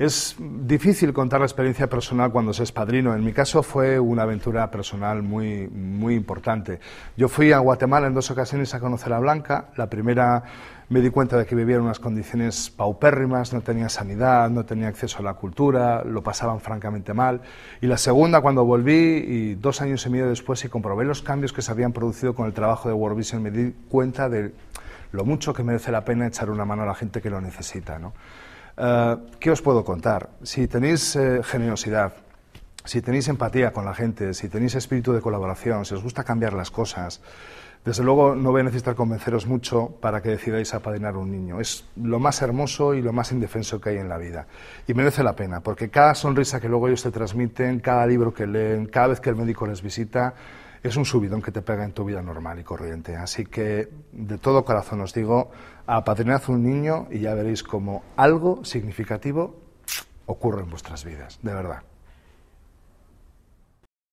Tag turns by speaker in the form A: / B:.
A: Es difícil contar la experiencia personal cuando se es padrino. En mi caso fue una aventura personal muy, muy importante. Yo fui a Guatemala en dos ocasiones a conocer a Blanca. La primera me di cuenta de que vivía en unas condiciones paupérrimas, no tenía sanidad, no tenía acceso a la cultura, lo pasaban francamente mal. Y la segunda, cuando volví, y dos años y medio después, y comprobé los cambios que se habían producido con el trabajo de World Vision, me di cuenta de lo mucho que merece la pena echar una mano a la gente que lo necesita. ¿no? Eh, ¿Qué os puedo contar? Si tenéis eh, generosidad, si tenéis empatía con la gente, si tenéis espíritu de colaboración, si os gusta cambiar las cosas, desde luego no voy a necesitar convenceros mucho para que decidáis apadrinar un niño. Es lo más hermoso y lo más indefenso que hay en la vida. Y merece la pena, porque cada sonrisa que luego ellos te transmiten, cada libro que leen, cada vez que el médico les visita, es un subidón que te pega en tu vida normal y corriente. Así que de todo corazón os digo, apadrinad un niño y ya veréis cómo algo significativo ocurre en vuestras vidas, de verdad.